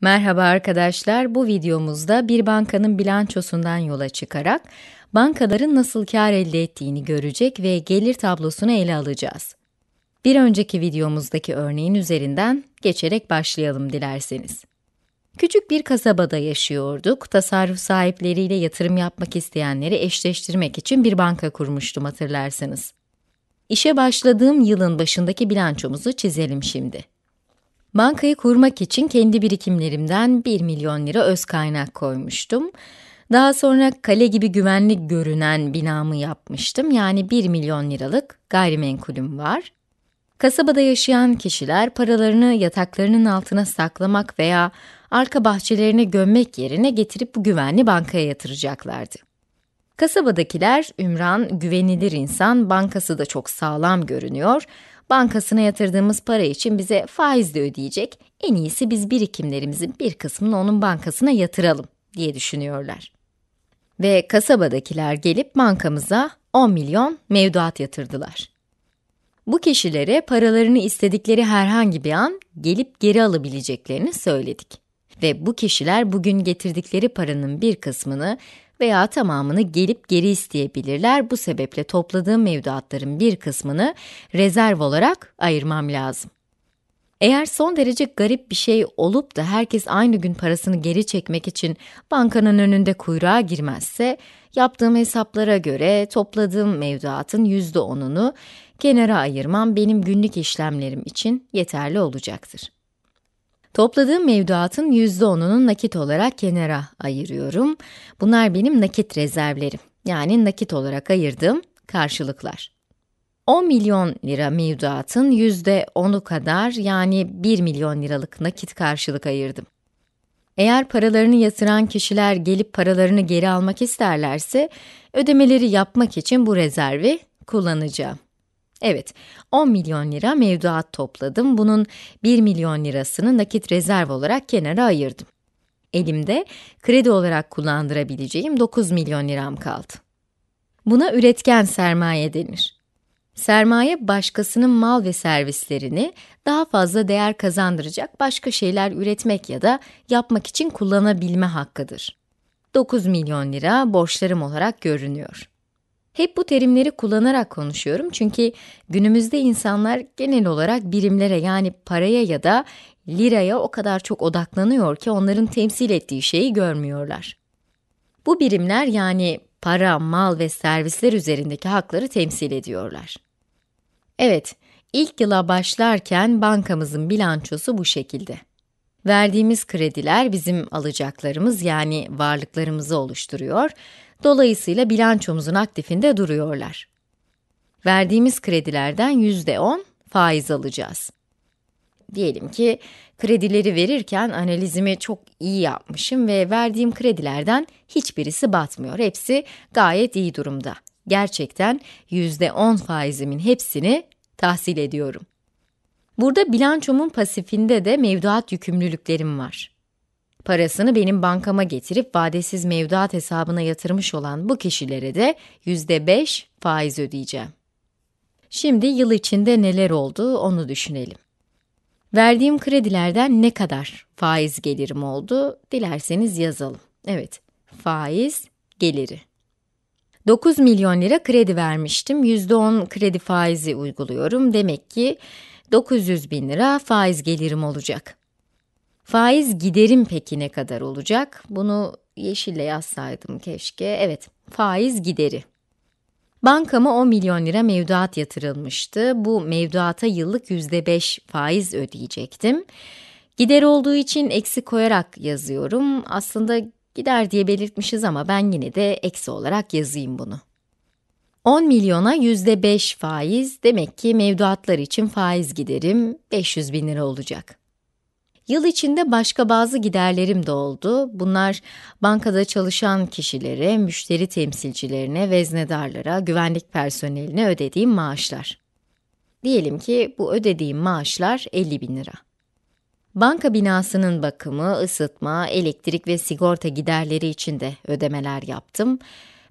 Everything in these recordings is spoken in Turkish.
Merhaba arkadaşlar, bu videomuzda bir bankanın bilançosundan yola çıkarak bankaların nasıl kar elde ettiğini görecek ve gelir tablosunu ele alacağız. Bir önceki videomuzdaki örneğin üzerinden geçerek başlayalım dilerseniz. Küçük bir kasabada yaşıyorduk. Tasarruf sahipleriyle yatırım yapmak isteyenleri eşleştirmek için bir banka kurmuştum hatırlarsanız. İşe başladığım yılın başındaki bilançomuzu çizelim şimdi. Bankayı kurmak için kendi birikimlerimden 1 milyon lira öz kaynak koymuştum. Daha sonra kale gibi güvenli görünen binamı yapmıştım. Yani 1 milyon liralık gayrimenkulüm var. Kasabada yaşayan kişiler paralarını yataklarının altına saklamak veya arka bahçelerine gömmek yerine getirip bu güvenli bankaya yatıracaklardı. Kasabadakiler, Ümran güvenilir insan, bankası da çok sağlam görünüyor bankasına yatırdığımız para için bize faiz de ödeyecek. En iyisi biz birikimlerimizin bir kısmını onun bankasına yatıralım diye düşünüyorlar. Ve kasabadakiler gelip bankamıza 10 milyon mevduat yatırdılar. Bu kişilere paralarını istedikleri herhangi bir an gelip geri alabileceklerini söyledik. Ve bu kişiler bugün getirdikleri paranın bir kısmını veya tamamını gelip geri isteyebilirler. Bu sebeple topladığım mevduatların bir kısmını rezerv olarak ayırmam lazım. Eğer son derece garip bir şey olup da herkes aynı gün parasını geri çekmek için bankanın önünde kuyruğa girmezse, yaptığım hesaplara göre topladığım mevduatın %10'unu kenara ayırmam benim günlük işlemlerim için yeterli olacaktır. Topladığım mevduatın %10'unu nakit olarak kenara ayırıyorum. Bunlar benim nakit rezervlerim. Yani nakit olarak ayırdığım karşılıklar. 10 milyon lira mevduatın %10'u kadar yani 1 milyon liralık nakit karşılık ayırdım. Eğer paralarını yatıran kişiler gelip paralarını geri almak isterlerse ödemeleri yapmak için bu rezervi kullanacağım. Evet, 10 milyon lira mevduat topladım. Bunun 1 milyon lirasını nakit rezerv olarak kenara ayırdım. Elimde kredi olarak kullandırabileceğim 9 milyon liram kaldı. Buna üretken sermaye denir. Sermaye, başkasının mal ve servislerini daha fazla değer kazandıracak başka şeyler üretmek ya da yapmak için kullanabilme hakkıdır. 9 milyon lira borçlarım olarak görünüyor. Hep bu terimleri kullanarak konuşuyorum çünkü günümüzde insanlar genel olarak birimlere yani paraya ya da liraya o kadar çok odaklanıyor ki onların temsil ettiği şeyi görmüyorlar. Bu birimler yani para, mal ve servisler üzerindeki hakları temsil ediyorlar. Evet, ilk yıla başlarken bankamızın bilançosu bu şekilde. Verdiğimiz krediler bizim alacaklarımız yani varlıklarımızı oluşturuyor Dolayısıyla bilançomuzun aktifinde duruyorlar. Verdiğimiz kredilerden %10 faiz alacağız. Diyelim ki kredileri verirken analizimi çok iyi yapmışım ve verdiğim kredilerden hiçbirisi batmıyor. Hepsi gayet iyi durumda. Gerçekten %10 faizimin hepsini tahsil ediyorum. Burada bilançomun pasifinde de mevduat yükümlülüklerim var. Parasını benim bankama getirip vadesiz mevduat hesabına yatırmış olan bu kişilere de %5 faiz ödeyeceğim. Şimdi yıl içinde neler oldu onu düşünelim. Verdiğim kredilerden ne kadar faiz gelirim oldu? Dilerseniz yazalım. Evet, faiz geliri. 9 milyon lira kredi vermiştim. %10 kredi faizi uyguluyorum. Demek ki 900 bin lira faiz gelirim olacak. Faiz giderim peki ne kadar olacak? Bunu yeşille yazsaydım keşke. Evet, faiz gideri. Bankama 10 milyon lira mevduat yatırılmıştı. Bu mevduata yıllık %5 faiz ödeyecektim. Gider olduğu için eksi koyarak yazıyorum. Aslında gider diye belirtmişiz ama ben yine de eksi olarak yazayım bunu. 10 milyona %5 faiz demek ki mevduatlar için faiz giderim 500 bin lira olacak. Yıl içinde başka bazı giderlerim de oldu. Bunlar bankada çalışan kişilere, müşteri temsilcilerine, veznedarlara, güvenlik personeline ödediğim maaşlar. Diyelim ki bu ödediğim maaşlar 50 bin lira. Banka binasının bakımı, ısıtma, elektrik ve sigorta giderleri için de ödemeler yaptım.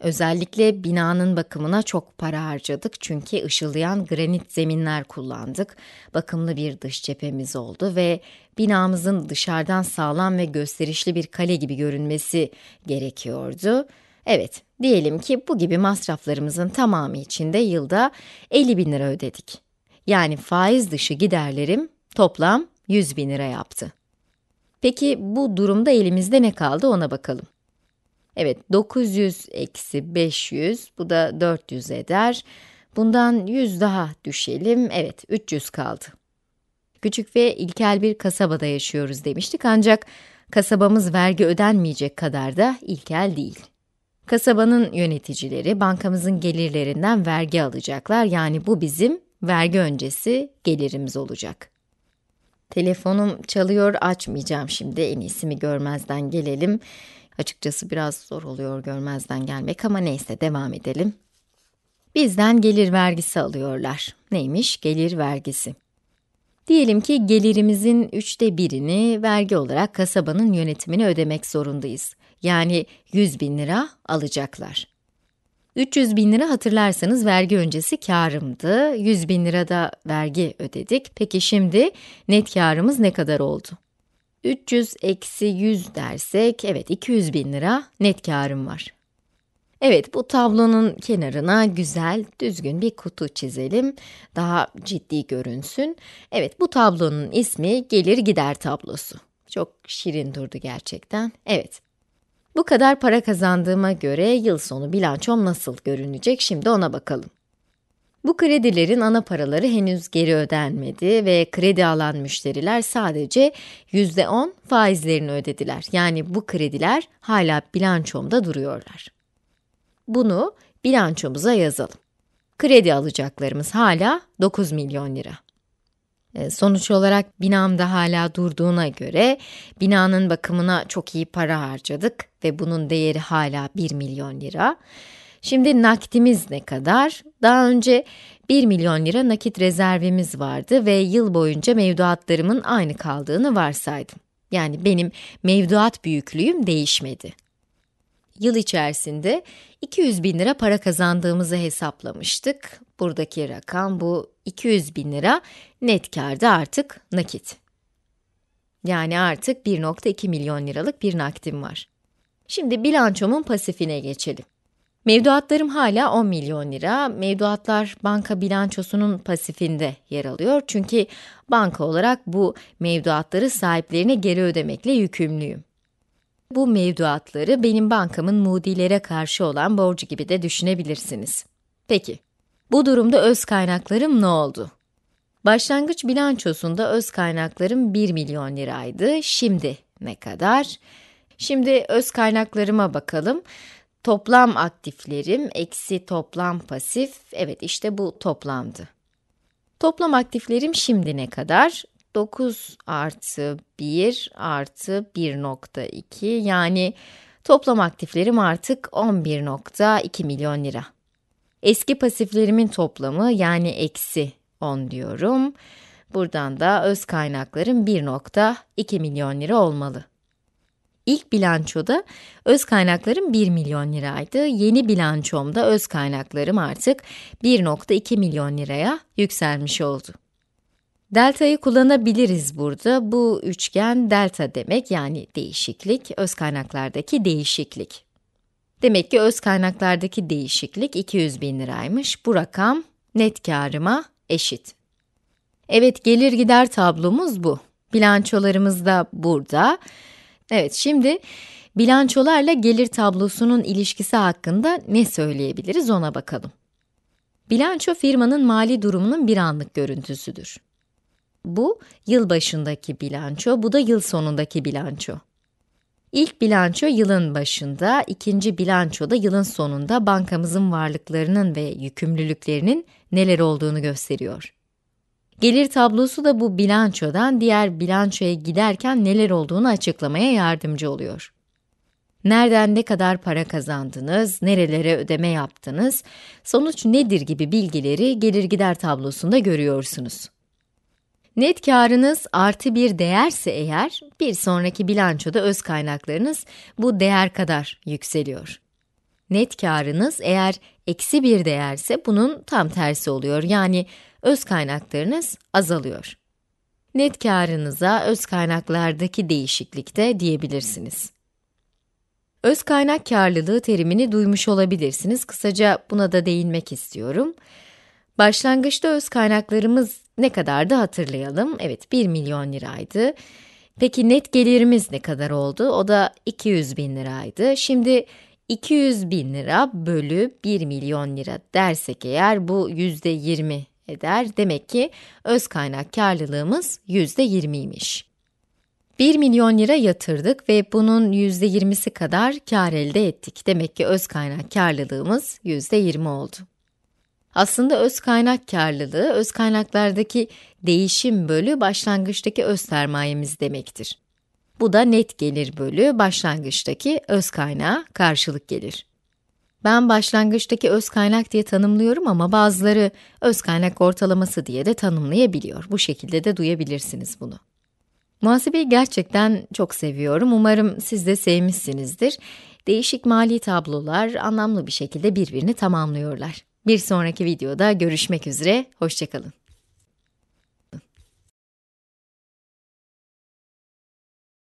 Özellikle binanın bakımına çok para harcadık çünkü ışıldayan granit zeminler kullandık. Bakımlı bir dış cephemiz oldu ve binamızın dışarıdan sağlam ve gösterişli bir kale gibi görünmesi gerekiyordu. Evet, diyelim ki bu gibi masraflarımızın tamamı için de yılda 50 bin lira ödedik. Yani faiz dışı giderlerim toplam 100 bin lira yaptı. Peki bu durumda elimizde ne kaldı ona bakalım. Evet 900 eksi 500 bu da 400 eder. Bundan 100 daha düşelim. Evet 300 kaldı. Küçük ve ilkel bir kasabada yaşıyoruz demiştik ancak kasabamız vergi ödenmeyecek kadar da ilkel değil. Kasabanın yöneticileri bankamızın gelirlerinden vergi alacaklar. Yani bu bizim vergi öncesi gelirimiz olacak. Telefonum çalıyor açmayacağım şimdi en iyisi mi görmezden gelelim. Açıkçası biraz zor oluyor görmezden gelmek ama neyse devam edelim. Bizden gelir vergisi alıyorlar. Neymiş gelir vergisi? Diyelim ki gelirimizin üçte birini vergi olarak kasabanın yönetimine ödemek zorundayız. Yani 100 bin lira alacaklar. 300 bin lira hatırlarsanız vergi öncesi karımdı. 100 bin lira da vergi ödedik. Peki şimdi net karımız ne kadar oldu? 300 eksi 100 dersek, evet 200 bin lira net karım var. Evet, bu tablonun kenarına güzel, düzgün bir kutu çizelim. Daha ciddi görünsün. Evet, bu tablonun ismi gelir gider tablosu. Çok şirin durdu gerçekten. Evet, bu kadar para kazandığıma göre yıl sonu bilançom nasıl görünecek şimdi ona bakalım. Bu kredilerin ana paraları henüz geri ödenmedi ve kredi alan müşteriler sadece %10 faizlerini ödediler. Yani bu krediler hala bilançomda duruyorlar. Bunu bilançomuza yazalım. Kredi alacaklarımız hala 9 milyon lira. E, sonuç olarak binamda hala durduğuna göre binanın bakımına çok iyi para harcadık ve bunun değeri hala 1 milyon lira. Şimdi nakdimiz ne kadar? Daha önce 1 milyon lira nakit rezervimiz vardı ve yıl boyunca mevduatlarımın aynı kaldığını varsaydım. Yani benim mevduat büyüklüğüm değişmedi. Yıl içerisinde 200 bin lira para kazandığımızı hesaplamıştık. Buradaki rakam bu 200 bin lira net kârda artık nakit. Yani artık 1.2 milyon liralık bir nakdim var. Şimdi bilançomun pasifine geçelim. Mevduatlarım hala 10 milyon lira. Mevduatlar banka bilançosunun pasifinde yer alıyor. Çünkü banka olarak bu mevduatları sahiplerine geri ödemekle yükümlüyüm. Bu mevduatları benim bankamın mudilere karşı olan borcu gibi de düşünebilirsiniz. Peki, bu durumda öz kaynaklarım ne oldu? Başlangıç bilançosunda öz kaynaklarım 1 milyon liraydı. Şimdi ne kadar? Şimdi öz kaynaklarıma bakalım. Toplam aktiflerim eksi toplam pasif, evet işte bu toplamdı. Toplam aktiflerim şimdi ne kadar? 9 artı 1 artı 1.2 yani toplam aktiflerim artık 11.2 milyon lira. Eski pasiflerimin toplamı yani eksi 10 diyorum. Buradan da öz kaynaklarım 1.2 milyon lira olmalı. İlk bilançoda öz kaynaklarım 1 milyon liraydı. Yeni bilançomda öz kaynaklarım artık 1.2 milyon liraya yükselmiş oldu. Delta'yı kullanabiliriz burada. Bu üçgen delta demek yani değişiklik, öz kaynaklardaki değişiklik. Demek ki öz kaynaklardaki değişiklik 200 bin liraymış. Bu rakam net karıma eşit. Evet gelir gider tablomuz bu. Bilançolarımız da burada. Evet şimdi bilançolarla gelir tablosunun ilişkisi hakkında ne söyleyebiliriz ona bakalım. Bilanço firmanın mali durumunun bir anlık görüntüsüdür. Bu yıl başındaki bilanço, bu da yıl sonundaki bilanço. İlk bilanço yılın başında, ikinci bilanço da yılın sonunda bankamızın varlıklarının ve yükümlülüklerinin neler olduğunu gösteriyor. Gelir tablosu da bu bilançodan diğer bilançoya giderken neler olduğunu açıklamaya yardımcı oluyor. Nereden ne kadar para kazandınız, nerelere ödeme yaptınız, sonuç nedir gibi bilgileri gelir gider tablosunda görüyorsunuz. Net karınız artı bir değerse eğer, bir sonraki bilançoda öz kaynaklarınız bu değer kadar yükseliyor. Net karınız eğer eksi bir değerse bunun tam tersi oluyor. Yani öz kaynaklarınız azalıyor. Net karınıza öz kaynaklardaki değişiklik de diyebilirsiniz. Öz kaynak karlılığı terimini duymuş olabilirsiniz. Kısaca buna da değinmek istiyorum. Başlangıçta öz kaynaklarımız ne kadardı hatırlayalım. Evet 1 milyon liraydı. Peki net gelirimiz ne kadar oldu? O da 200 bin liraydı. Şimdi 200 bin lira bölü 1 milyon lira dersek eğer bu yüzde 20 eder. Demek ki öz kaynak karlılığımız %20'ymiş. 1 milyon lira yatırdık ve bunun %20'si kadar kar elde ettik. Demek ki öz kaynak karlılığımız %20 oldu. Aslında öz kaynak karlılığı, öz kaynaklardaki değişim bölü başlangıçtaki öz sermayemiz demektir. Bu da net gelir bölü başlangıçtaki öz kaynağa karşılık gelir. Ben başlangıçtaki öz kaynak diye tanımlıyorum ama bazıları öz kaynak ortalaması diye de tanımlayabiliyor. Bu şekilde de duyabilirsiniz bunu. Muhasebeyi gerçekten çok seviyorum. Umarım siz de sevmişsinizdir. Değişik mali tablolar anlamlı bir şekilde birbirini tamamlıyorlar. Bir sonraki videoda görüşmek üzere, hoşçakalın.